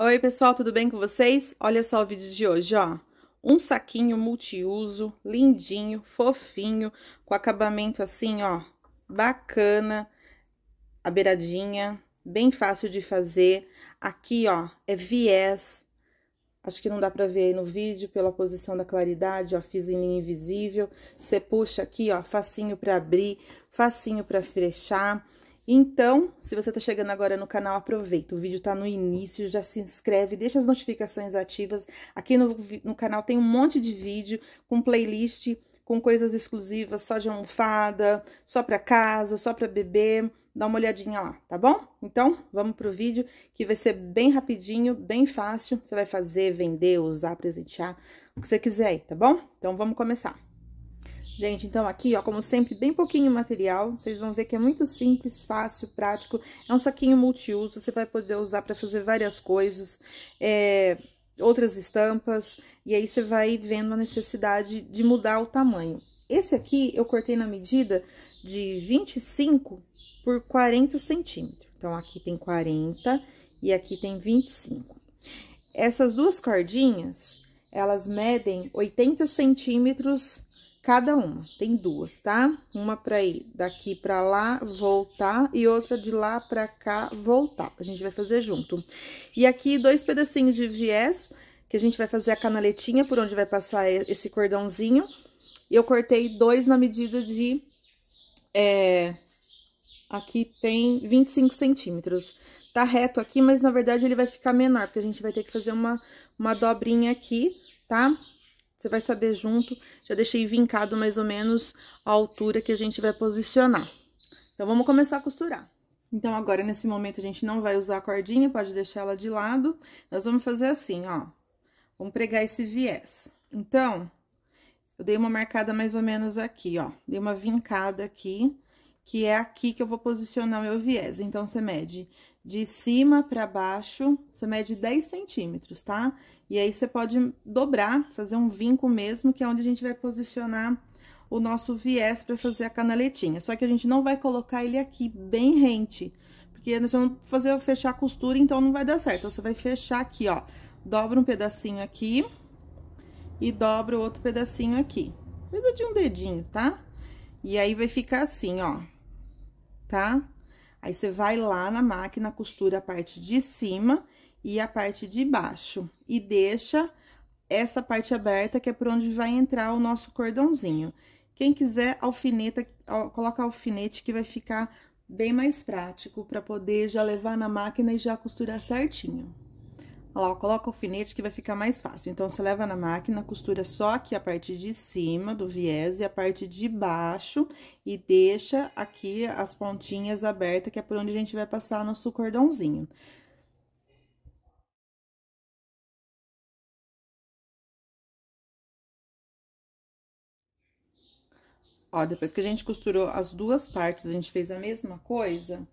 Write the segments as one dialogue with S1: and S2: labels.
S1: Oi, pessoal, tudo bem com vocês? Olha só o vídeo de hoje, ó. Um saquinho multiuso, lindinho, fofinho, com acabamento assim, ó, bacana, a beiradinha, bem fácil de fazer. Aqui, ó, é viés. Acho que não dá pra ver aí no vídeo, pela posição da claridade, ó, fiz em linha invisível. Você puxa aqui, ó, facinho pra abrir, facinho pra fechar. Então, se você está chegando agora no canal, aproveita. O vídeo está no início, já se inscreve, deixa as notificações ativas. Aqui no, no canal tem um monte de vídeo com playlist, com coisas exclusivas, só de almofada, só para casa, só para bebê. Dá uma olhadinha lá, tá bom? Então, vamos pro vídeo que vai ser bem rapidinho, bem fácil. Você vai fazer, vender, usar, presentear, o que você quiser aí, tá bom? Então, vamos começar. Gente, então aqui, ó, como sempre, bem pouquinho material. Vocês vão ver que é muito simples, fácil, prático. É um saquinho multiuso, você vai poder usar para fazer várias coisas. É outras estampas, e aí você vai vendo a necessidade de mudar o tamanho. Esse aqui eu cortei na medida de 25 por 40 centímetros. Então, aqui tem 40 e aqui tem 25. Essas duas cordinhas, elas medem 80 centímetros cada uma. Tem duas, tá? Uma para ir daqui para lá, voltar, e outra de lá para cá, voltar. A gente vai fazer junto. E aqui, dois pedacinhos de viés, que a gente vai fazer a canaletinha, por onde vai passar esse cordãozinho. Eu cortei dois na medida de... É, aqui tem 25 centímetros. Tá reto aqui, mas na verdade ele vai ficar menor, porque a gente vai ter que fazer uma, uma dobrinha aqui, tá? Tá? Você vai saber junto, já deixei vincado mais ou menos a altura que a gente vai posicionar. Então, vamos começar a costurar. Então, agora, nesse momento, a gente não vai usar a cordinha, pode deixar ela de lado. Nós vamos fazer assim, ó. Vamos pregar esse viés. Então, eu dei uma marcada mais ou menos aqui, ó. Dei uma vincada aqui que é aqui que eu vou posicionar meu viés. Então, você mede de cima para baixo, você mede 10 centímetros, tá? E aí, você pode dobrar, fazer um vinco mesmo, que é onde a gente vai posicionar o nosso viés para fazer a canaletinha. Só que a gente não vai colocar ele aqui bem rente, porque nós não fazer fechar a costura, então não vai dar certo. Então, você vai fechar aqui, ó, dobra um pedacinho aqui e dobra o outro pedacinho aqui. Coisa de um dedinho, tá? E aí, vai ficar assim, ó tá? Aí, você vai lá na máquina, costura a parte de cima e a parte de baixo. E deixa essa parte aberta, que é por onde vai entrar o nosso cordãozinho. Quem quiser alfineta, coloca alfinete que vai ficar bem mais prático para poder já levar na máquina e já costurar certinho. Olha lá, coloca o alfinete que vai ficar mais fácil. Então, você leva na máquina, costura só aqui a parte de cima do viés e a parte de baixo. E deixa aqui as pontinhas abertas, que é por onde a gente vai passar nosso cordãozinho. Ó, depois que a gente costurou as duas partes, a gente fez a mesma coisa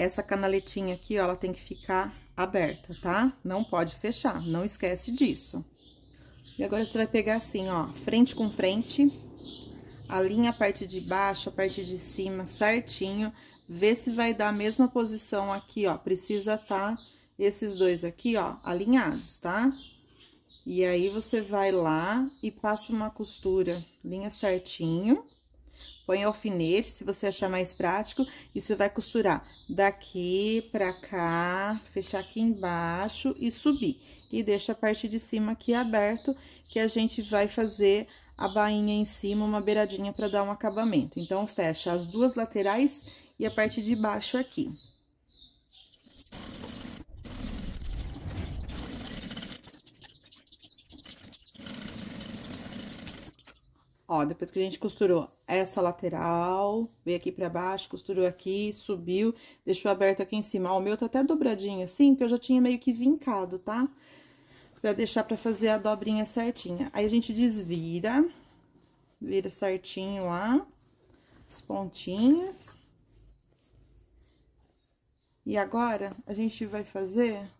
S1: essa canaletinha aqui, ó, ela tem que ficar aberta, tá? Não pode fechar, não esquece disso. E agora, você vai pegar assim, ó, frente com frente, alinha a parte de baixo, a parte de cima certinho, vê se vai dar a mesma posição aqui, ó, precisa tá esses dois aqui, ó, alinhados, tá? E aí, você vai lá e passa uma costura, linha certinho Põe alfinete, se você achar mais prático, e você vai costurar daqui pra cá, fechar aqui embaixo e subir. E deixa a parte de cima aqui aberto, que a gente vai fazer a bainha em cima, uma beiradinha para dar um acabamento. Então, fecha as duas laterais e a parte de baixo aqui. Ó, depois que a gente costurou essa lateral, veio aqui pra baixo, costurou aqui, subiu, deixou aberto aqui em cima. Ó, o meu tá até dobradinho assim, que eu já tinha meio que vincado, tá? Pra deixar pra fazer a dobrinha certinha. Aí, a gente desvira, vira certinho lá, as pontinhas. E agora, a gente vai fazer...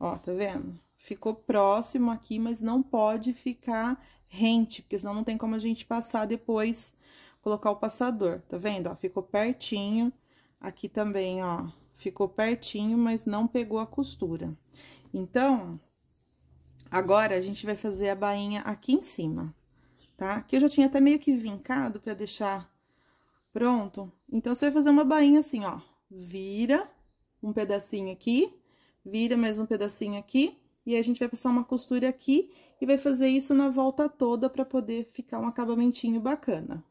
S1: Ó, tá vendo? ficou próximo aqui, mas não pode ficar rente, porque senão não tem como a gente passar depois, colocar o passador, tá vendo? Ó, ficou pertinho, aqui também, ó, ficou pertinho, mas não pegou a costura. Então, agora a gente vai fazer a bainha aqui em cima, tá? Que eu já tinha até meio que vincado pra deixar pronto. Então, você vai fazer uma bainha assim, ó, vira um pedacinho aqui, vira mais um pedacinho aqui, e a gente vai passar uma costura aqui e vai fazer isso na volta toda para poder ficar um acabamentinho bacana.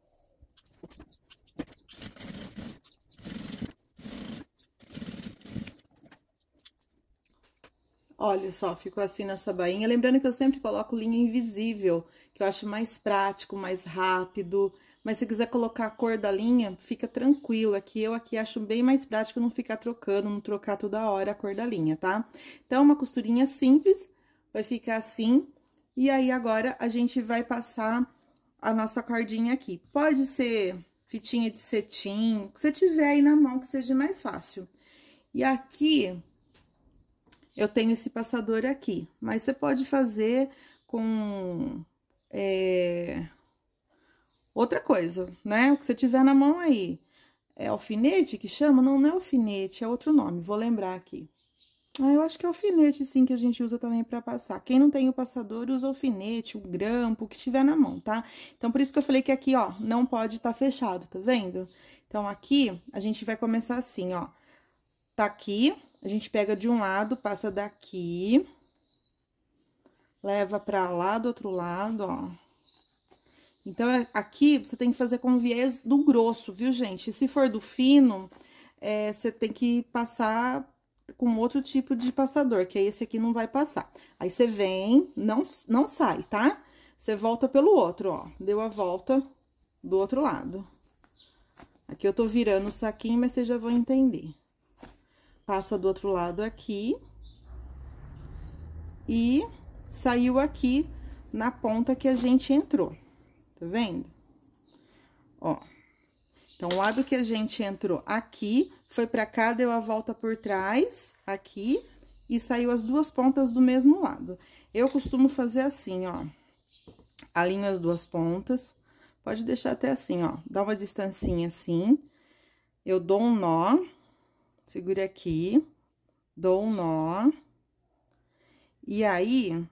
S1: Olha só, ficou assim nessa bainha. Lembrando que eu sempre coloco linha invisível, que eu acho mais prático, mais rápido, mas se quiser colocar a cor da linha, fica tranquilo aqui. Eu aqui acho bem mais prático não ficar trocando, não trocar toda hora a cor da linha, tá? Então, uma costurinha simples, vai ficar assim. E aí, agora, a gente vai passar a nossa cordinha aqui. Pode ser fitinha de cetim, o que você tiver aí na mão, que seja mais fácil. E aqui, eu tenho esse passador aqui, mas você pode fazer com... É, Outra coisa, né? O que você tiver na mão aí. É alfinete que chama? Não, não é alfinete, é outro nome. Vou lembrar aqui. Ah, eu acho que é alfinete, sim, que a gente usa também para passar. Quem não tem o passador, usa alfinete, o grampo, o que tiver na mão, tá? Então, por isso que eu falei que aqui, ó, não pode estar tá fechado, tá vendo? Então, aqui, a gente vai começar assim, ó. Tá aqui, a gente pega de um lado, passa daqui, leva pra lá do outro lado, ó. Então, é, aqui você tem que fazer com viés do grosso, viu, gente? Se for do fino, é, você tem que passar com outro tipo de passador, que aí esse aqui não vai passar. Aí você vem, não, não sai, tá? Você volta pelo outro, ó. Deu a volta do outro lado. Aqui eu tô virando o saquinho, mas vocês já vão entender. Passa do outro lado aqui. E saiu aqui na ponta que a gente entrou. Tá vendo? Ó. Então, o lado que a gente entrou aqui, foi pra cá, deu a volta por trás, aqui, e saiu as duas pontas do mesmo lado. Eu costumo fazer assim, ó. Alinho as duas pontas, pode deixar até assim, ó. Dá uma distancinha assim, eu dou um nó, segure aqui, dou um nó, e aí,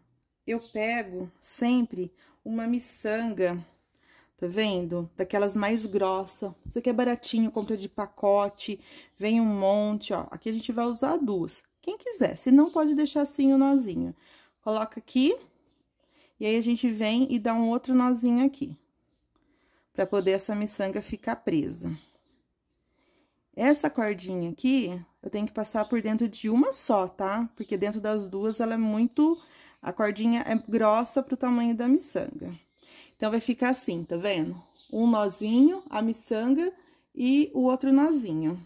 S1: eu pego sempre uma miçanga Tá vendo? Daquelas mais grossas. Isso aqui é baratinho, compra de pacote, vem um monte, ó. Aqui a gente vai usar duas. Quem quiser, se não, pode deixar assim o nozinho. Coloca aqui, e aí a gente vem e dá um outro nozinho aqui. Pra poder essa miçanga ficar presa. Essa cordinha aqui, eu tenho que passar por dentro de uma só, tá? Porque dentro das duas, ela é muito... A cordinha é grossa pro tamanho da miçanga. Então, vai ficar assim, tá vendo? Um nozinho, a miçanga e o outro nozinho.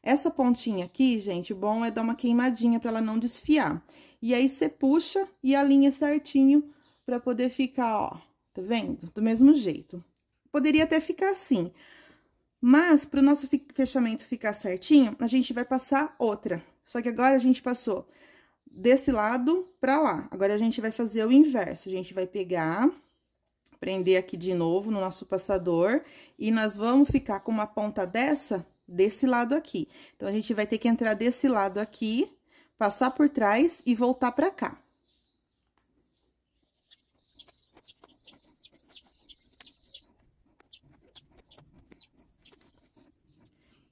S1: Essa pontinha aqui, gente, o bom é dar uma queimadinha para ela não desfiar. E aí, você puxa e alinha certinho para poder ficar, ó, tá vendo? Do mesmo jeito. Poderia até ficar assim, mas para o nosso fechamento ficar certinho, a gente vai passar outra. Só que agora a gente passou desse lado para lá. Agora, a gente vai fazer o inverso. A gente vai pegar prender aqui de novo no nosso passador, e nós vamos ficar com uma ponta dessa desse lado aqui. Então, a gente vai ter que entrar desse lado aqui, passar por trás e voltar pra cá.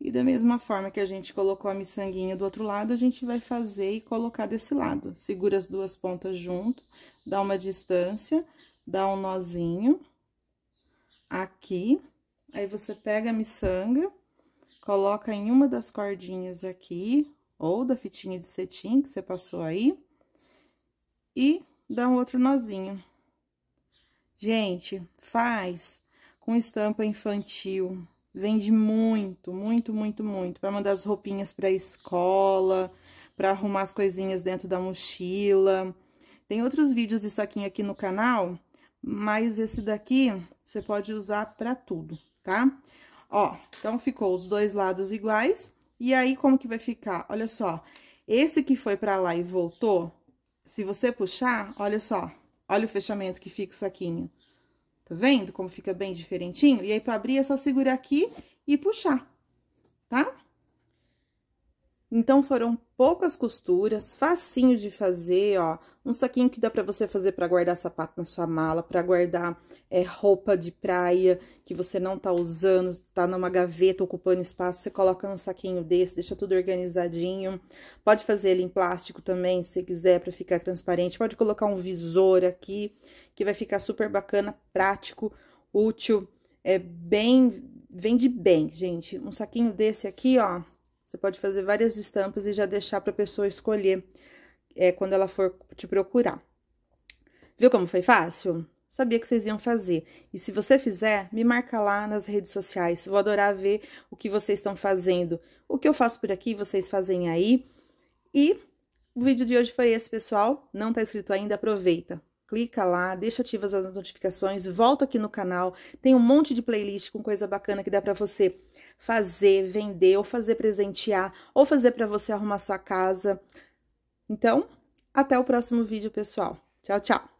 S1: E da mesma forma que a gente colocou a miçanguinha do outro lado, a gente vai fazer e colocar desse lado. Segura as duas pontas junto, dá uma distância, dá um nozinho aqui, aí você pega a miçanga, coloca em uma das cordinhas aqui, ou da fitinha de cetim que você passou aí, e dá um outro nozinho. Gente, faz com estampa infantil. Vende muito, muito, muito, muito. Para mandar as roupinhas para a escola, para arrumar as coisinhas dentro da mochila. Tem outros vídeos de saquinho aqui no canal mas esse daqui você pode usar pra tudo, tá? Ó, então ficou os dois lados iguais, e aí como que vai ficar? Olha só, esse que foi pra lá e voltou, se você puxar, olha só, olha o fechamento que fica o saquinho. Tá vendo como fica bem diferentinho? E aí, pra abrir, é só segurar aqui e puxar, tá? Então, foram poucas costuras, facinho de fazer, ó, um saquinho que dá para você fazer para guardar sapato na sua mala, para guardar é, roupa de praia que você não tá usando, tá numa gaveta ocupando espaço, você coloca num saquinho desse, deixa tudo organizadinho. Pode fazer ele em plástico também, se quiser, para ficar transparente. Pode colocar um visor aqui, que vai ficar super bacana, prático, útil, é bem vende bem, gente. Um saquinho desse aqui, ó, você pode fazer várias estampas e já deixar para a pessoa escolher é, quando ela for te procurar. Viu como foi fácil? Sabia que vocês iam fazer. E se você fizer, me marca lá nas redes sociais. Vou adorar ver o que vocês estão fazendo. O que eu faço por aqui, vocês fazem aí. E o vídeo de hoje foi esse, pessoal. Não está inscrito ainda, aproveita. Clica lá, deixa ativas as notificações, volta aqui no canal. Tem um monte de playlist com coisa bacana que dá para você fazer, vender, ou fazer presentear, ou fazer para você arrumar sua casa. Então, até o próximo vídeo, pessoal. Tchau, tchau!